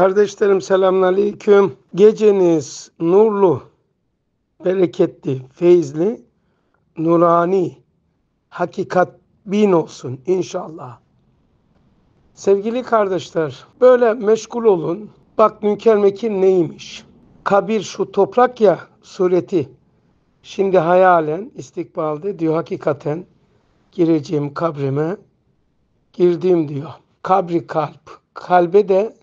Kardeşlerim selamünaleyküm. Geceniz nurlu, bereketli, feyizli, nurani, hakikat bin olsun inşallah. Sevgili kardeşler, böyle meşgul olun. Bak Münker Mekin neymiş? Kabir şu toprak ya sureti. Şimdi hayalen, istikbalde diyor hakikaten gireceğim kabrime girdim diyor. Kabri kalp. Kalbe de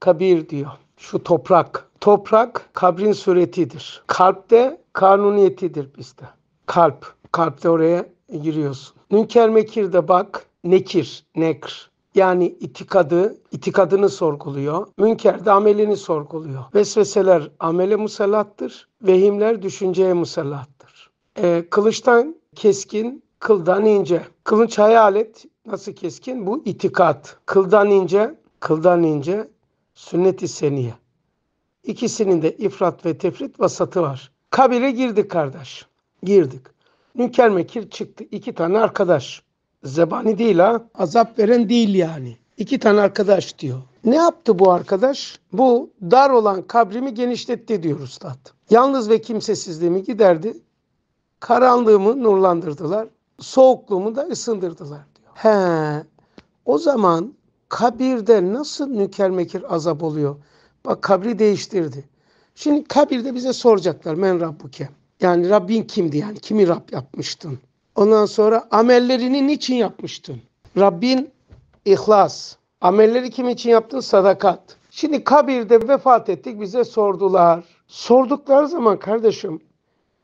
kabir diyor. Şu toprak. Toprak kabrin suretidir. Kalp de kanuniyetidir bizde. Kalp. Kalpte oraya giriyorsun. Nünker de bak. Nekir. Nekr. Yani itikadı, itikadını sorguluyor. Münker de amelini sorguluyor. Vesveseler amele musallattır. Vehimler düşünceye musallattır. E, kılıçtan keskin, kıldan ince. Kılınç hayalet nasıl keskin? Bu itikat. Kıldan ince, kıldan ince sünnet-i seniye. İkisinin de ifrat ve tefrit vasatı var. Kabire girdik kardeş. Girdik. Nüker Mekir çıktı. İki tane arkadaş. Zebani değil ha. Azap veren değil yani. İki tane arkadaş diyor. Ne yaptı bu arkadaş? Bu dar olan kabrimi genişletti diyor üstad. Yalnız ve kimsesizliğimi giderdi. Karanlığımı nurlandırdılar. Soğukluğumu da ısındırdılar diyor. He. O zaman kabirde nasıl nüker mekir azap oluyor? Bak kabri değiştirdi. Şimdi kabirde bize soracaklar men Rabbuke. Yani Rabbin kimdi yani kimi Rab yapmıştın? Ondan sonra amellerini niçin yapmıştın? Rabbin ihlas. Amelleri kim için yaptın? Sadakat. Şimdi kabirde vefat ettik bize sordular. Sordukları zaman kardeşim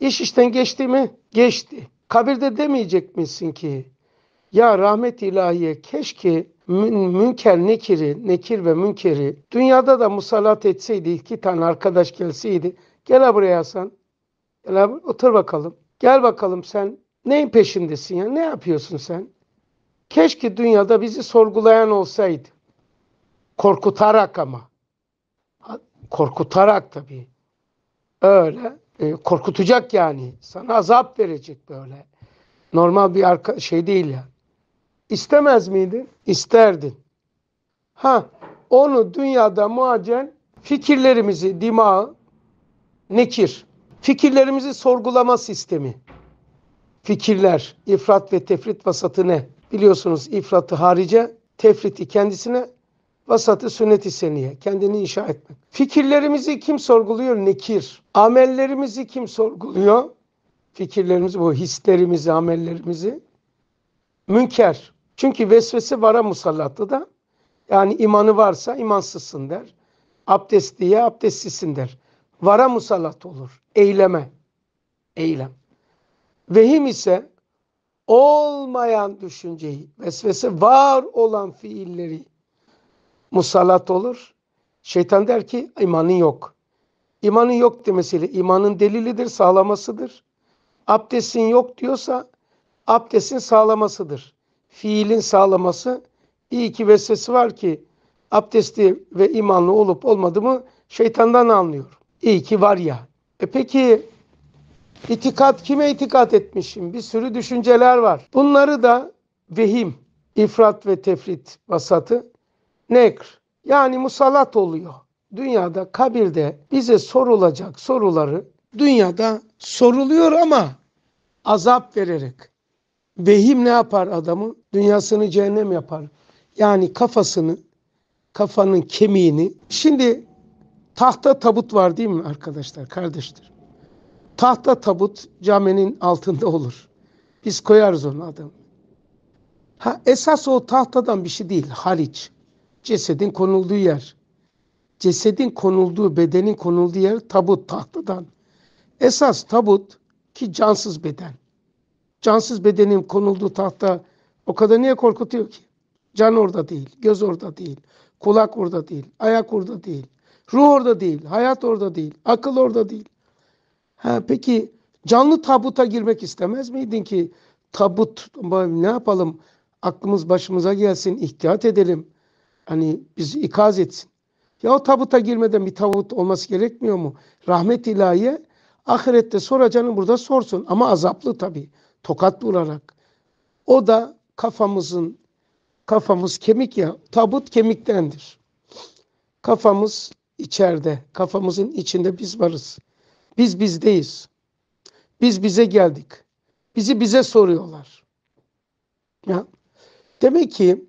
iş işten geçti mi? Geçti. Kabirde demeyecek misin ki ya rahmet ilahiye keşke münker nekiri, nekir ve münkeri dünyada da musallat etseydi iki tane arkadaş gelseydi. Gel buraya Hasan. Gel abi, otur bakalım. Gel bakalım sen neyin peşindesin ya? Ne yapıyorsun sen? Keşke dünyada bizi sorgulayan olsaydı. Korkutarak ama. Korkutarak tabii. Öyle. E, korkutacak yani. Sana azap verecek böyle. Normal bir arka, şey değil yani. İstemez miydin? İsterdin. Ha, onu dünyada muacen fikirlerimizi, dimağı, nekir, fikirlerimizi sorgulama sistemi. Fikirler, ifrat ve tefrit vasatı ne? Biliyorsunuz ifratı harice, tefriti kendisine, vasatı sünnet-i seniye, kendini inşa etmek. Fikirlerimizi kim sorguluyor? Nekir. Amellerimizi kim sorguluyor? Fikirlerimizi, bu hislerimizi, amellerimizi. Münker, çünkü vesvese vara musallattı da yani imanı varsa imansızsın der. Abdestliye abdestsizsin der. Vara musallat olur. Eyleme. Eylem. Vehim ise olmayan düşünceyi, vesvese var olan fiilleri musallat olur. Şeytan der ki imanın yok. İmanın yok demesiyle imanın delilidir, sağlamasıdır. Abdestin yok diyorsa abdestin sağlamasıdır fiilin sağlaması iyi ki vesvesi var ki abdesti ve imanlı olup olmadığımı şeytandan anlıyor. İyi ki var ya. E peki itikat kime itikat etmişim? Bir sürü düşünceler var. Bunları da vehim, ifrat ve tefrit vasatı nekr yani musallat oluyor. Dünyada kabirde bize sorulacak soruları dünyada soruluyor ama azap vererek Vehim ne yapar adamı? Dünyasını cehennem yapar. Yani kafasını, kafanın kemiğini. Şimdi tahta tabut var değil mi arkadaşlar, kardeşler? Tahta tabut caminin altında olur. Biz koyarız onu adam. Ha, esas o tahtadan bir şey değil, hariç. Cesedin konulduğu yer. Cesedin konulduğu, bedenin konulduğu yer tabut tahtadan. Esas tabut ki cansız beden. Cansız bedenim konuldu tahta o kadar niye korkutuyor ki? Can orada değil, göz orada değil, kulak orada değil, ayak orada değil, ruh orada değil, hayat orada değil, akıl orada değil. Ha, peki canlı tabuta girmek istemez miydin ki? Tabut ne yapalım? Aklımız başımıza gelsin, ihtiyat edelim. Hani bizi ikaz etsin. Ya o tabuta girmeden bir tabut olması gerekmiyor mu? Rahmet ilahiye ahirette soracağını burada sorsun ama azaplı tabii tokat vurarak. O da kafamızın, kafamız kemik ya, tabut kemiktendir. Kafamız içeride, kafamızın içinde biz varız. Biz bizdeyiz. Biz bize geldik. Bizi bize soruyorlar. Ya demek ki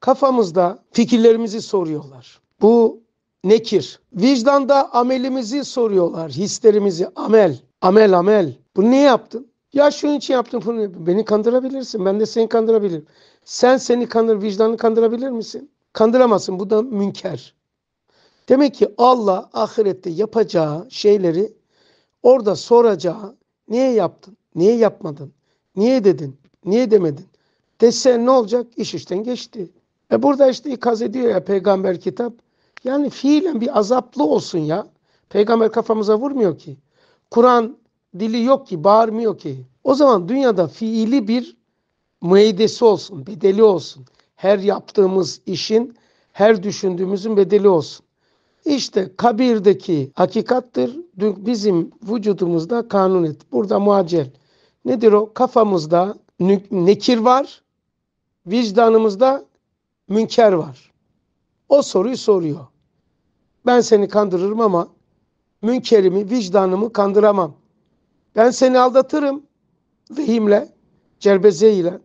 kafamızda fikirlerimizi soruyorlar. Bu nekir. Vicdanda amelimizi soruyorlar, hislerimizi. Amel, amel, amel. Bu ne yaptın? Ya şunun için yaptım bunu. Beni kandırabilirsin. Ben de seni kandırabilirim. Sen seni kandır, vicdanını kandırabilir misin? Kandıramazsın. Bu da münker. Demek ki Allah ahirette yapacağı şeyleri orada soracağı niye yaptın? Niye yapmadın? Niye dedin? Niye demedin? Dese ne olacak? İş işten geçti. E burada işte ikaz ediyor ya peygamber kitap. Yani fiilen bir azaplı olsun ya. Peygamber kafamıza vurmuyor ki. Kur'an dili yok ki, bağırmıyor ki. O zaman dünyada fiili bir meydesi olsun, bedeli olsun. Her yaptığımız işin, her düşündüğümüzün bedeli olsun. İşte kabirdeki hakikattır. Bizim vücudumuzda kanun et. Burada muacel. Nedir o? Kafamızda nekir var, vicdanımızda münker var. O soruyu soruyor. Ben seni kandırırım ama münkerimi, vicdanımı kandıramam. Ben seni aldatırım vehimle, cerbeze ile.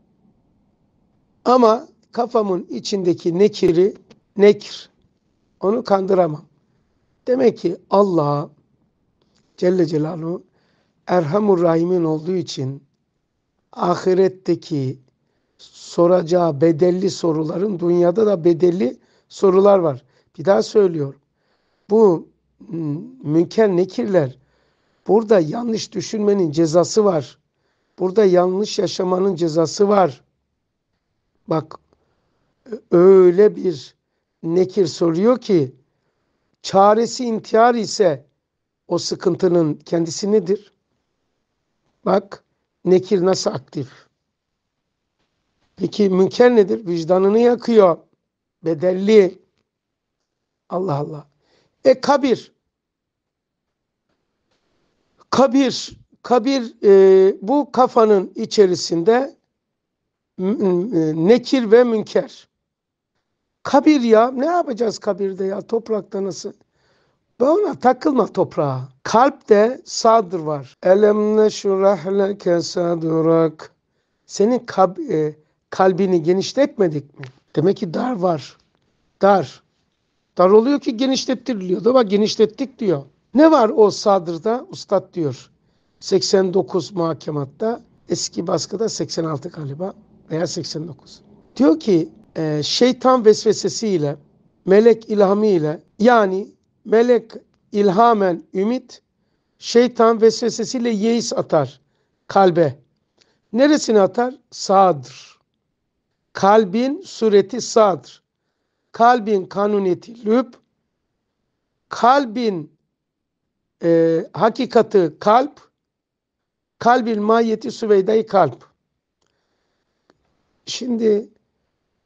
Ama kafamın içindeki nekiri nekir. Onu kandıramam. Demek ki Allah Celle Celaluhu Erhamur Rahim'in olduğu için ahiretteki soracağı bedelli soruların dünyada da bedelli sorular var. Bir daha söylüyorum. Bu münker nekirler Burada yanlış düşünmenin cezası var. Burada yanlış yaşamanın cezası var. Bak öyle bir nekir soruyor ki çaresi intihar ise o sıkıntının kendisi nedir? Bak nekir nasıl aktif? Peki münker nedir? Vicdanını yakıyor. Bedelli. Allah Allah. E kabir kabir, kabir e, bu kafanın içerisinde e, nekir ve münker. Kabir ya ne yapacağız kabirde ya toprakta nasıl? Bana takılma toprağa. Kalpte sadır var. Elem neşrah leke sadurak. Senin kab, e, kalbini genişletmedik mi? Demek ki dar var. Dar. Dar oluyor ki genişlettiriliyor. Da bak genişlettik diyor. Ne var o sadırda? Ustad diyor. 89 muhakematta, eski baskıda 86 galiba veya 89. Diyor ki e, şeytan vesvesesiyle, melek ilhamiyle yani melek ilhamen ümit, şeytan vesvesesiyle yeis atar kalbe. Neresini atar? Sağdır. Kalbin sureti sağdır. Kalbin kanuneti lüb, kalbin e, ee, hakikatı kalp, kalbin mahiyeti süveyde kalp. Şimdi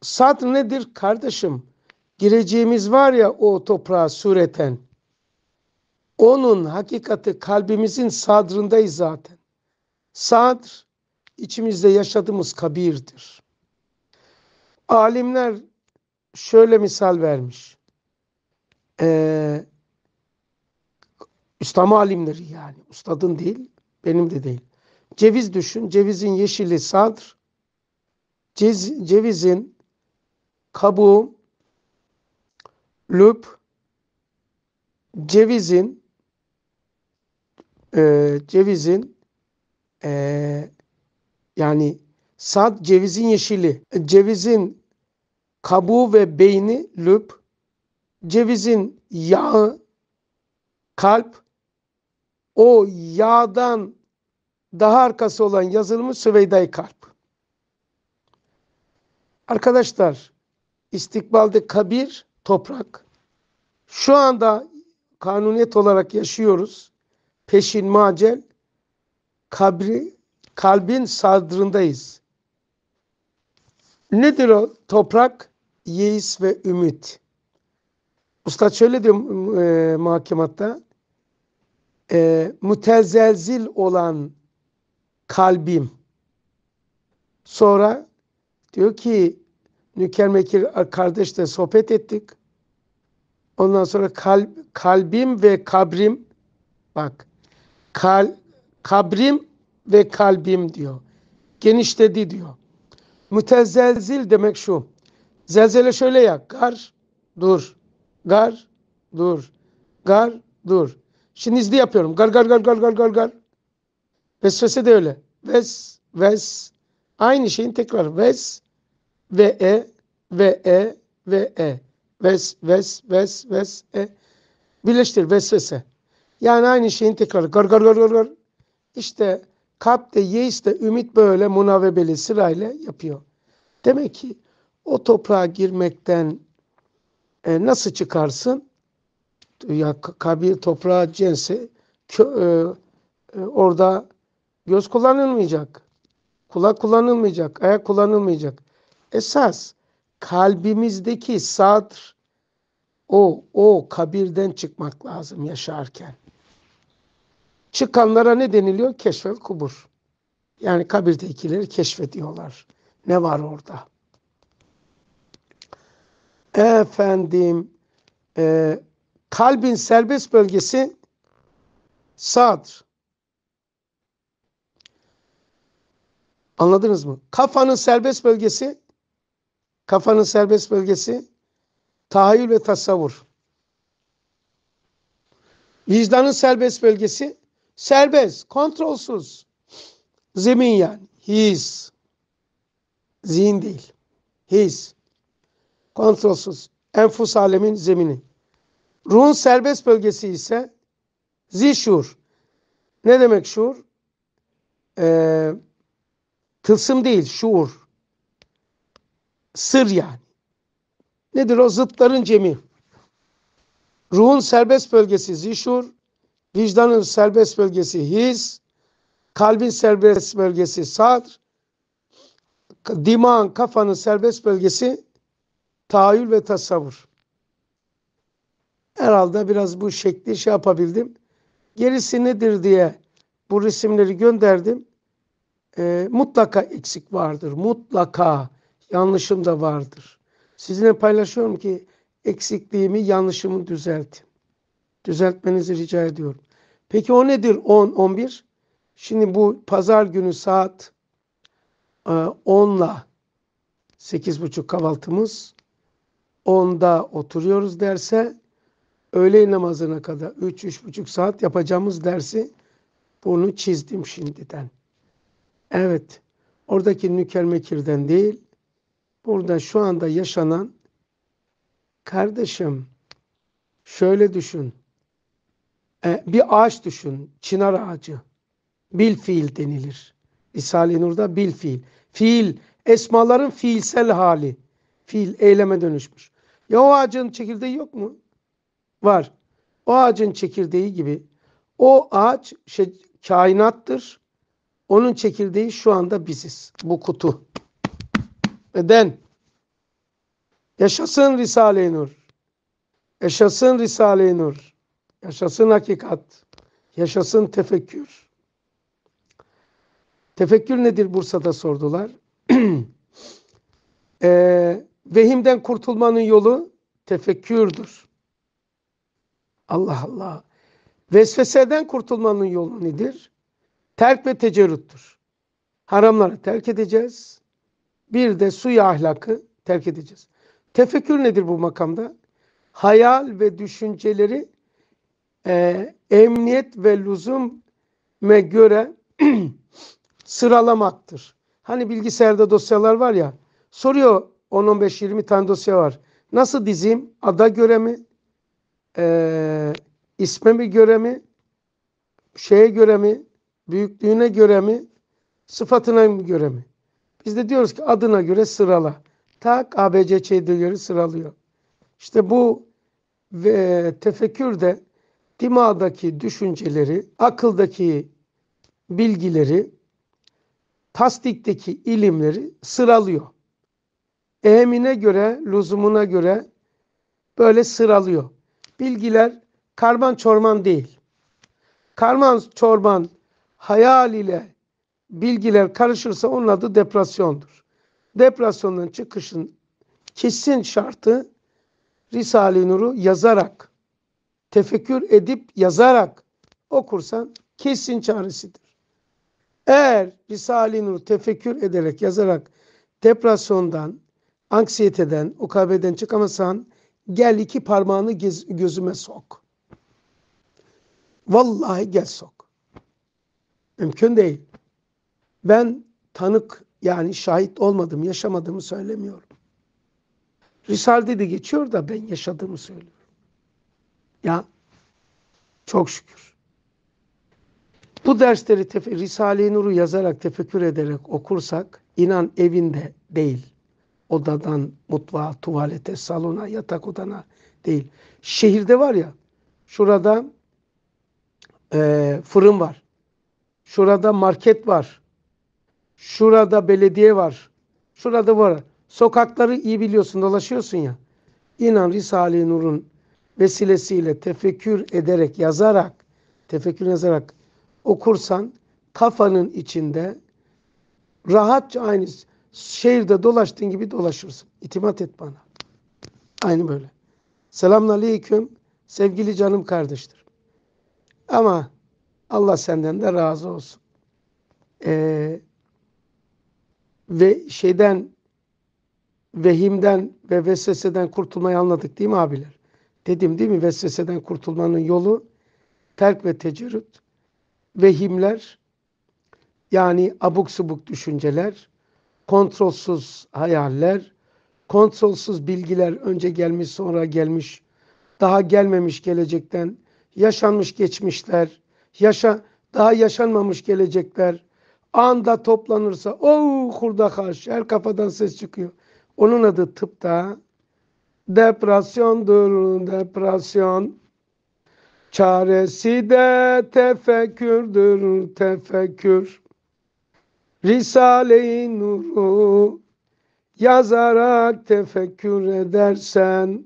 sad nedir kardeşim? Gireceğimiz var ya o toprağa sureten. Onun hakikati kalbimizin sadrındayız zaten. Sadr içimizde yaşadığımız kabirdir. Alimler şöyle misal vermiş. Ee, Üstam alimleri yani. Ustadın değil, benim de değil. Ceviz düşün. Cevizin yeşili sadr. Cez, cevizin kabuğu lüp. Cevizin e, cevizin e, yani sad cevizin yeşili. Cevizin kabuğu ve beyni lüp. Cevizin yağı kalp o yağdan daha arkası olan yazılmış süveyda Kalp. Arkadaşlar istikbalde kabir toprak. Şu anda kanuniyet olarak yaşıyoruz. Peşin macel kabri kalbin sadrındayız. Nedir o? Toprak, yeis ve ümit. Usta şöyle diyor e, mahkematta e, mütezelzil olan kalbim. Sonra diyor ki Nüker Mekir kardeşle sohbet ettik. Ondan sonra kalb, kalbim ve kabrim bak kal, kabrim ve kalbim diyor. Genişledi diyor. Mütezelzil demek şu. Zelzele şöyle ya. Gar, dur. Gar, dur. Gar, dur. Şimdi hızlı yapıyorum. Gar gar gar gar gar gar gar. Vesvese de öyle. Ves, ves. Aynı şeyin tekrar. Ves, ve e, ve e, ve e. Ves, ves, ves, ves, e. Birleştir vesvese. Yani aynı şeyin tekrar Gar gar gar gar gar. İşte kalp de yeis de ümit böyle munavebeli sırayla yapıyor. Demek ki o toprağa girmekten e, nasıl çıkarsın? ya kabir toprağa censi kö, e, e, orada göz kullanılmayacak. Kulak kullanılmayacak, ayak kullanılmayacak. Esas kalbimizdeki sadr o o kabirden çıkmak lazım yaşarken. Çıkanlara ne deniliyor? Keşfel kubur. Yani kabirdekileri keşfediyorlar. Ne var orada? Efendim e, Kalbin serbest bölgesi sağdır. Anladınız mı? Kafanın serbest bölgesi kafanın serbest bölgesi tahayyül ve tasavvur. Vicdanın serbest bölgesi serbest, kontrolsüz. Zemin yani. His. Zihin değil. His. Kontrolsüz. Enfus alemin zemini. Ruhun serbest bölgesi ise zişur. Ne demek şuur? Ee, tılsım değil, şuur. Sır yani. Nedir o? Zıtların cemi. Ruhun serbest bölgesi zişur, vicdanın serbest bölgesi his, kalbin serbest bölgesi sadr, dimağın, kafanın serbest bölgesi tahayyül ve tasavvur. Herhalde biraz bu şekli şey yapabildim. Gerisi nedir diye bu resimleri gönderdim. E, mutlaka eksik vardır. Mutlaka yanlışım da vardır. Sizinle paylaşıyorum ki eksikliğimi, yanlışımı düzeltin. Düzeltmenizi rica ediyorum. Peki o nedir 10, 11? Şimdi bu pazar günü saat 10 ile 8.30 kahvaltımız. 10'da oturuyoruz derse öğle namazına kadar 3-3,5 saat yapacağımız dersi bunu çizdim şimdiden. Evet, oradaki nükel değil, burada şu anda yaşanan kardeşim şöyle düşün. E, bir ağaç düşün, çınar ağacı. Bil fiil denilir. İsa i Nur'da bil fiil. Fiil, esmaların fiilsel hali. Fiil eyleme dönüşmüş. Ya o ağacın çekirdeği yok mu? var. O ağacın çekirdeği gibi. O ağaç şey, kainattır. Onun çekirdeği şu anda biziz. Bu kutu. Neden? Yaşasın Risale-i Nur. Yaşasın Risale-i Nur. Yaşasın hakikat. Yaşasın tefekkür. Tefekkür nedir Bursa'da sordular. e, vehimden kurtulmanın yolu tefekkürdür. Allah Allah. Vesveseden kurtulmanın yolu nedir? Terk ve tecerrüttür. Haramları terk edeceğiz. Bir de suya ahlakı terk edeceğiz. Tefekkür nedir bu makamda? Hayal ve düşünceleri e, emniyet ve lüzume göre sıralamaktır. Hani bilgisayarda dosyalar var ya, soruyor 10-15-20 tane dosya var. Nasıl dizeyim? Ada göre mi? e, isme mi göre mi, şeye göre mi, büyüklüğüne göre mi, sıfatına mı göre mi? Biz de diyoruz ki adına göre sırala. Tak ABC çeyde göre sıralıyor. İşte bu ve tefekkür de dimağdaki düşünceleri, akıldaki bilgileri, tasdikteki ilimleri sıralıyor. Ehemine göre, lüzumuna göre böyle sıralıyor bilgiler karman çorman değil. Karman çorman hayal ile bilgiler karışırsa onun adı depresyondur. Depresyondan çıkışın kesin şartı Risale-i Nur'u yazarak, tefekkür edip yazarak okursan kesin çaresidir. Eğer Risale-i Nur tefekkür ederek, yazarak depresyondan, anksiyeteden, ukabeden çıkamasan Gel iki parmağını gözüme sok. Vallahi gel sok. Mümkün değil. Ben tanık yani şahit olmadım, yaşamadığımı söylemiyorum. Risale'de de geçiyor da ben yaşadığımı söylüyorum. Ya çok şükür. Bu dersleri Risale-i Nur'u yazarak, tefekkür ederek okursak inan evinde değil, odadan mutfağa, tuvalete, salona, yatak odana değil. Şehirde var ya, şurada e, fırın var, şurada market var, şurada belediye var, şurada var. Sokakları iyi biliyorsun, dolaşıyorsun ya. İnan Risale-i Nur'un vesilesiyle tefekkür ederek, yazarak, tefekkür yazarak okursan kafanın içinde rahatça aynı Şehirde dolaştığın gibi dolaşırsın. İtimat et bana. Aynı böyle. Selamun aleyküm. Sevgili canım kardeştir. Ama Allah senden de razı olsun. Ee, ve şeyden vehimden ve vesveseden kurtulmayı anladık değil mi abiler? Dedim değil mi? Vesveseden kurtulmanın yolu terk ve tecrüt, Vehimler yani abuk subuk düşünceler kontrolsüz hayaller, kontrolsüz bilgiler önce gelmiş sonra gelmiş, daha gelmemiş gelecekten, yaşanmış geçmişler, yaşa daha yaşanmamış gelecekler, anda toplanırsa o kurda karşı her kafadan ses çıkıyor. Onun adı tıpta depresyondur, depresyon. Çaresi de tefekkürdür, tefekkür. Risale-i Nur'u yazarak tefekkür edersen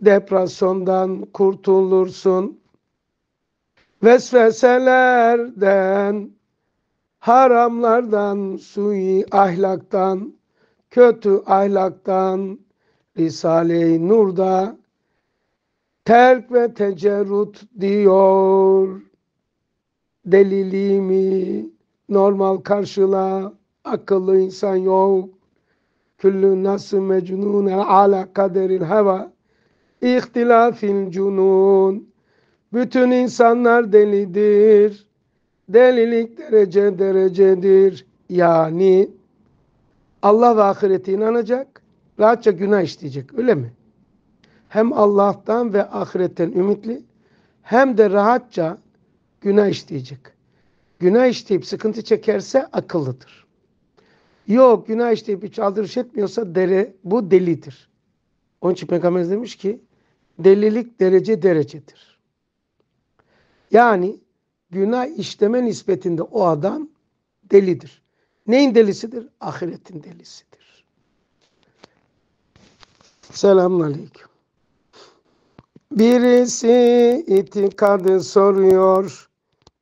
depresyondan kurtulursun. Vesveselerden, haramlardan, sui ahlaktan, kötü ahlaktan, Risale-i Nur'da terk ve tecerrut diyor deliliğimi normal karşıla. Akıllı insan yok. Küllü nası mecnune ala kaderil heva. İhtilafil cunun. Bütün insanlar delidir. Delilik derece derecedir. Yani Allah ve ahirete inanacak. Rahatça günah işleyecek öyle mi? Hem Allah'tan ve ahiretten ümitli hem de rahatça günah işleyecek. Günah işleyip sıkıntı çekerse akıllıdır. Yok günah işleyip hiç aldırış etmiyorsa dere, bu delidir. Onun için Peygamber demiş ki delilik derece derecedir. Yani günah işleme nispetinde o adam delidir. Neyin delisidir? Ahiretin delisidir. Selamun Aleyküm. Birisi itikadı soruyor.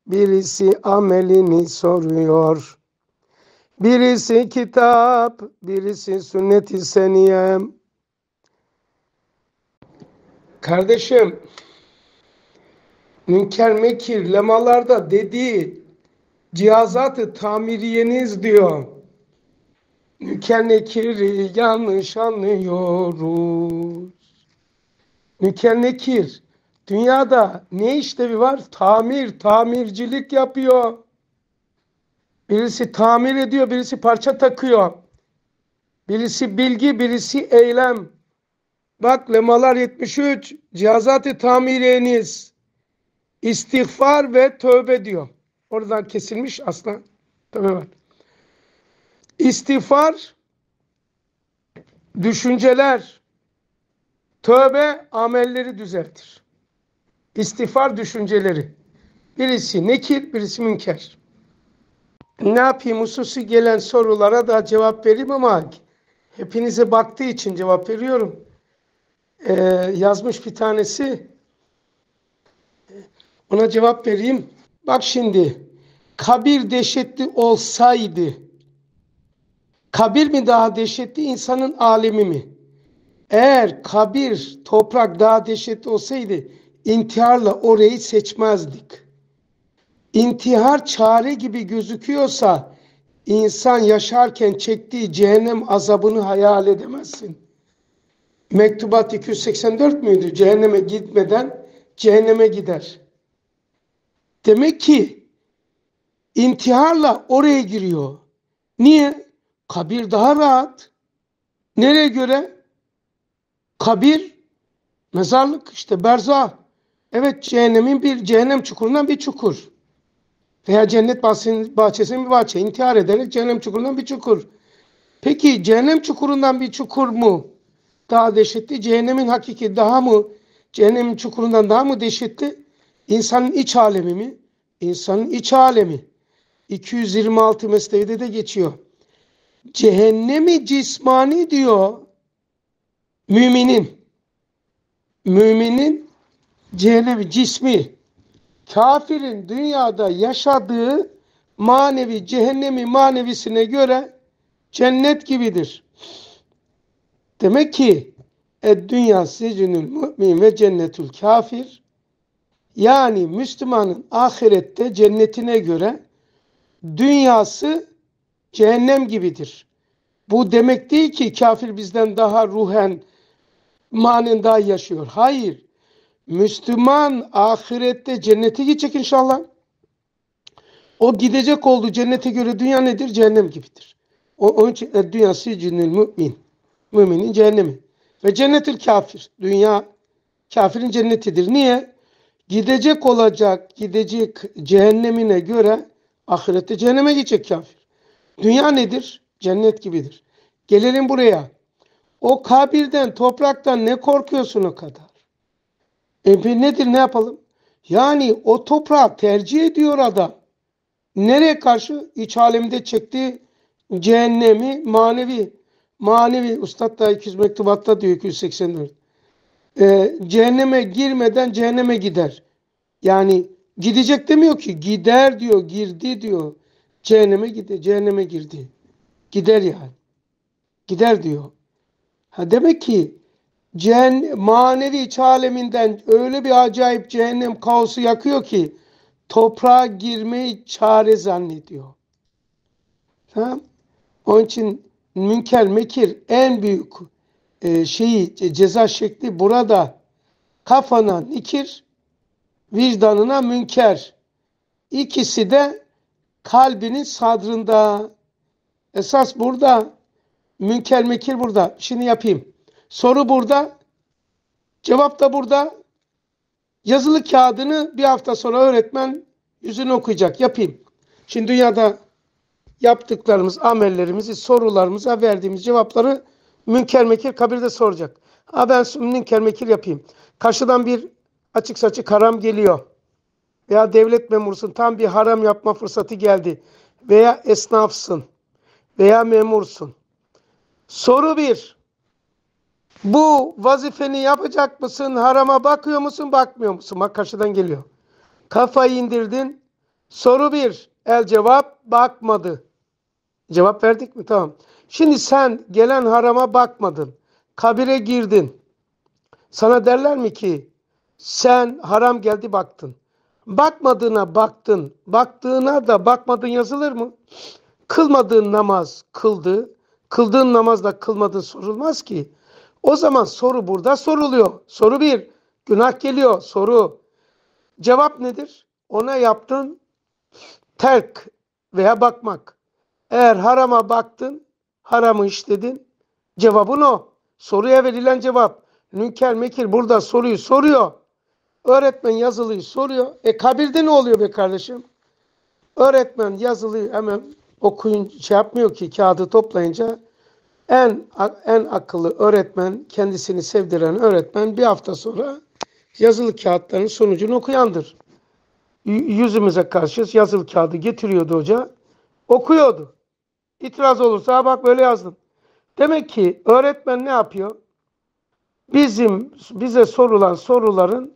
Birisi amelini soruyor. Birisi kitap, birisi sünnet-i seniye. Kardeşim, Münker Mekir lemalarda dediği cihazatı tamiriyeniz diyor. Münker Nekir'i yanlış anlıyoruz. Münker Nekir Dünyada ne işlevi var? Tamir, tamircilik yapıyor. Birisi tamir ediyor, birisi parça takıyor. Birisi bilgi, birisi eylem. Bak lemalar 73, cihazat-ı tamireniz, istiğfar ve tövbe diyor. Oradan kesilmiş asla tövbe var. İstiğfar, düşünceler, tövbe amelleri düzeltir. İstiğfar düşünceleri. Birisi nekir, birisi münker. Ne yapayım hususi gelen sorulara da cevap vereyim ama hepinize baktığı için cevap veriyorum. Ee, yazmış bir tanesi. Ona cevap vereyim. Bak şimdi kabir dehşetli olsaydı kabir mi daha dehşetli insanın alemi mi? Eğer kabir toprak daha dehşetli olsaydı intiharla orayı seçmezdik. İntihar çare gibi gözüküyorsa insan yaşarken çektiği cehennem azabını hayal edemezsin. Mektubat 284 müydü? Cehenneme gitmeden cehenneme gider. Demek ki intiharla oraya giriyor. Niye? Kabir daha rahat. Nereye göre? Kabir, mezarlık işte berzah. Evet cehennemin bir cehennem çukurundan bir çukur. Veya cennet bahçesinin bir bahçe. İntihar ederek cehennem çukurundan bir çukur. Peki cehennem çukurundan bir çukur mu? Daha dehşetli. Cehennemin hakiki daha mı? Cehennemin çukurundan daha mı dehşetli? İnsanın iç alemi mi? İnsanın iç alemi. 226 mesnevide de geçiyor. Cehennemi cismani diyor müminin. Müminin cehennemin cismi kafirin dünyada yaşadığı manevi cehennemi manevisine göre cennet gibidir. Demek ki ed dünya sicnül mümin ve cennetül kafir yani Müslümanın ahirette cennetine göre dünyası cehennem gibidir. Bu demek değil ki kafir bizden daha ruhen manen daha yaşıyor. Hayır. Müslüman ahirette cennete gidecek inşallah. O gidecek oldu cennete göre dünya nedir? Cehennem gibidir. O, onun için e, dünyası cinnül mümin. Müminin cehennemi. Ve cennetül kafir. Dünya kafirin cennetidir. Niye? Gidecek olacak, gidecek cehennemine göre ahirette cehenneme gidecek kafir. Dünya nedir? Cennet gibidir. Gelelim buraya. O kabirden, topraktan ne korkuyorsun o kadar? E nedir ne yapalım? Yani o toprağı tercih ediyor adam. Nereye karşı? İç alemde çektiği cehennemi manevi. Manevi. Ustad da 200 mektubatta diyor 284. Ee, cehenneme girmeden cehenneme gider. Yani gidecek demiyor ki. Gider diyor. Girdi diyor. Cehenneme gide, cehenneme girdi. Gider yani. Gider diyor. Ha demek ki cehennem, manevi iç aleminden öyle bir acayip cehennem kaosu yakıyor ki toprağa girmeyi çare zannediyor. Tamam? Onun için münker mekir en büyük e, şeyi ceza şekli burada kafana nikir, vicdanına münker. ikisi de kalbinin sadrında. Esas burada münker mekir burada. Şimdi yapayım. Soru burada. Cevap da burada. Yazılı kağıdını bir hafta sonra öğretmen yüzünü okuyacak. Yapayım. Şimdi dünyada yaptıklarımız, amellerimizi, sorularımıza verdiğimiz cevapları münker mekir kabirde soracak. Ha ben münker mekir yapayım. Karşıdan bir açık saçı haram geliyor. Veya devlet memursun tam bir haram yapma fırsatı geldi. Veya esnafsın. Veya memursun. Soru bir. Bu vazifeni yapacak mısın? Harama bakıyor musun? Bakmıyor musun? Bak karşıdan geliyor. Kafayı indirdin. Soru bir. El cevap bakmadı. Cevap verdik mi? Tamam. Şimdi sen gelen harama bakmadın. Kabire girdin. Sana derler mi ki sen haram geldi baktın. Bakmadığına baktın. Baktığına da bakmadın yazılır mı? Kılmadığın namaz kıldı. Kıldığın namazla kılmadın sorulmaz ki. O zaman soru burada soruluyor. Soru bir. Günah geliyor. Soru. Cevap nedir? Ona yaptın terk veya bakmak. Eğer harama baktın, haramı işledin. Cevabın o. Soruya verilen cevap. Nünker Mekir burada soruyu soruyor. Öğretmen yazılıyı soruyor. E kabirde ne oluyor be kardeşim? Öğretmen yazılıyı hemen okuyun şey yapmıyor ki kağıdı toplayınca en en akıllı öğretmen, kendisini sevdiren öğretmen bir hafta sonra yazılı kağıtların sonucunu okuyandır. Yüzümüze karşı yazılı kağıdı getiriyordu hoca, okuyordu. İtiraz olursa bak böyle yazdım. Demek ki öğretmen ne yapıyor? Bizim bize sorulan soruların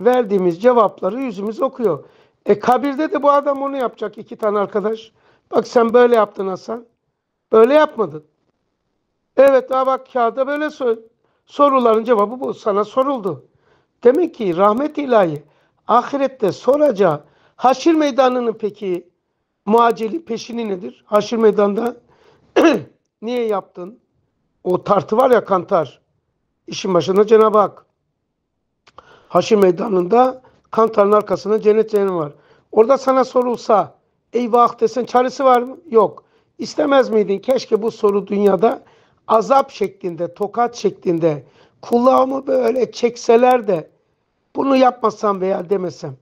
verdiğimiz cevapları yüzümüz okuyor. E kabirde de bu adam onu yapacak iki tane arkadaş. Bak sen böyle yaptın Hasan. Böyle yapmadın. Evet daha bak kağıda böyle sor soruların cevabı bu. Sana soruldu. Demek ki rahmet ilahi ahirette soracağı haşir meydanının peki muaceli peşini nedir? Haşir meydanda niye yaptın? O tartı var ya kantar. İşin başında Cenab-ı Hak. Haşir meydanında kantarın arkasında cennet cehennemi var. Orada sana sorulsa eyvah desen çaresi var mı? Yok. İstemez miydin? Keşke bu soru dünyada azap şeklinde, tokat şeklinde kulağımı böyle çekseler de bunu yapmasam veya demesem.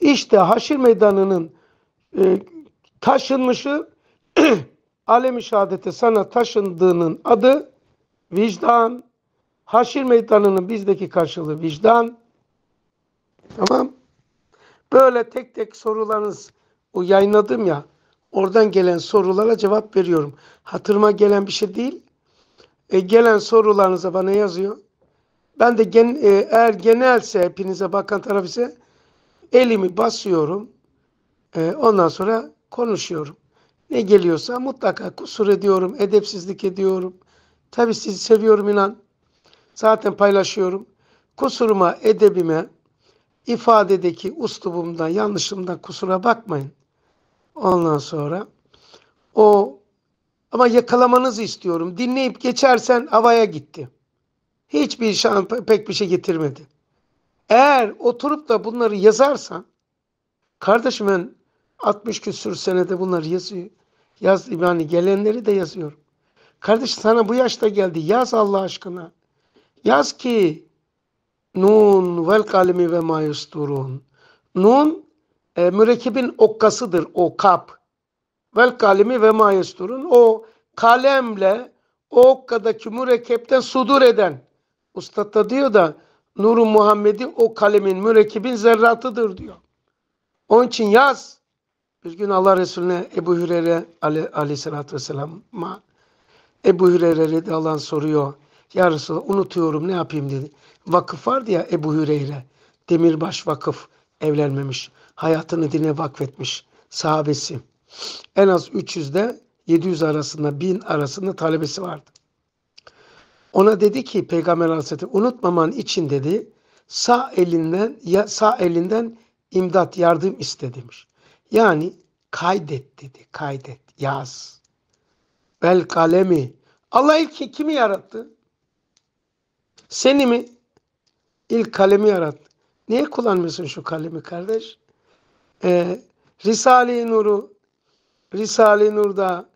İşte haşir meydanının e, taşınmışı alem-i şehadete sana taşındığının adı vicdan. Haşir meydanının bizdeki karşılığı vicdan. Tamam. Böyle tek tek sorularınız o yayınladım ya oradan gelen sorulara cevap veriyorum. Hatırıma gelen bir şey değil e, gelen sorularınıza bana yazıyor. Ben de gen, e, eğer genelse hepinize bakan taraf ise elimi basıyorum. E, ondan sonra konuşuyorum. Ne geliyorsa mutlaka kusur ediyorum, edepsizlik ediyorum. Tabii sizi seviyorum inan. Zaten paylaşıyorum. Kusuruma, edebime, ifadedeki ustubumdan, yanlışımdan kusura bakmayın. Ondan sonra o ama yakalamanızı istiyorum. Dinleyip geçersen havaya gitti. Hiçbir şan pek bir şey getirmedi. Eğer oturup da bunları yazarsan kardeşim ben 60 küsür senede bunları yazıyor. Yaz yani gelenleri de yazıyorum. Kardeş sana bu yaşta geldi. Yaz Allah aşkına. Yaz ki Nun vel kalemi ve mayusturun. Nun e, mürekkebin okkasıdır o kap. Vel kalemi ve mayesturun. O kalemle o okkadaki mürekkepten sudur eden. Ustad da diyor da Nuru Muhammed'in o kalemin mürekkebin zerratıdır diyor. Onun için yaz. Bir gün Allah Resulüne Ebu Hüreyre Ali aleyhissalatü vesselam'a Ebu Hüreyre radıyallahu soruyor. Ya Resulallah unutuyorum ne yapayım dedi. Vakıf vardı ya Ebu Hüreyre. Demirbaş Vakıf evlenmemiş. Hayatını dine vakfetmiş. Sahabesi. En az 300'de 700 arasında 1000 arasında talebesi vardı. Ona dedi ki Peygamber Hazreti unutmaman için dedi sağ elinden ya sağ elinden imdat yardım iste demiş. Yani kaydet dedi kaydet yaz. Bel kalemi. Allah ilk kimi yarattı? Seni mi? İlk kalemi yarattı. Niye kullanmıyorsun şu kalemi kardeş? Ee, Risale-i Nur'u Risale-i Nur'da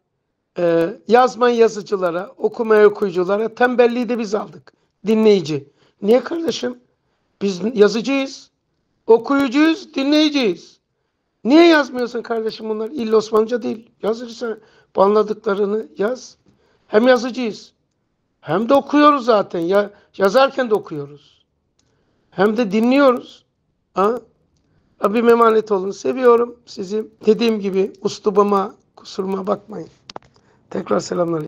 e, yazman yazıcılara, okuma okuyuculara tembelliği de biz aldık. Dinleyici. Niye kardeşim? Biz yazıcıyız, okuyucuyuz, dinleyiciyiz. Niye yazmıyorsun kardeşim bunlar? İlla Osmanlıca değil. Yazırsan anladıklarını yaz. Hem yazıcıyız. Hem de okuyoruz zaten. Ya, yazarken de okuyoruz. Hem de dinliyoruz. Ha? Rabbim emanet olun. Seviyorum sizi. Dediğim gibi ustubama kusuruma bakmayın. Tekrar selamlar.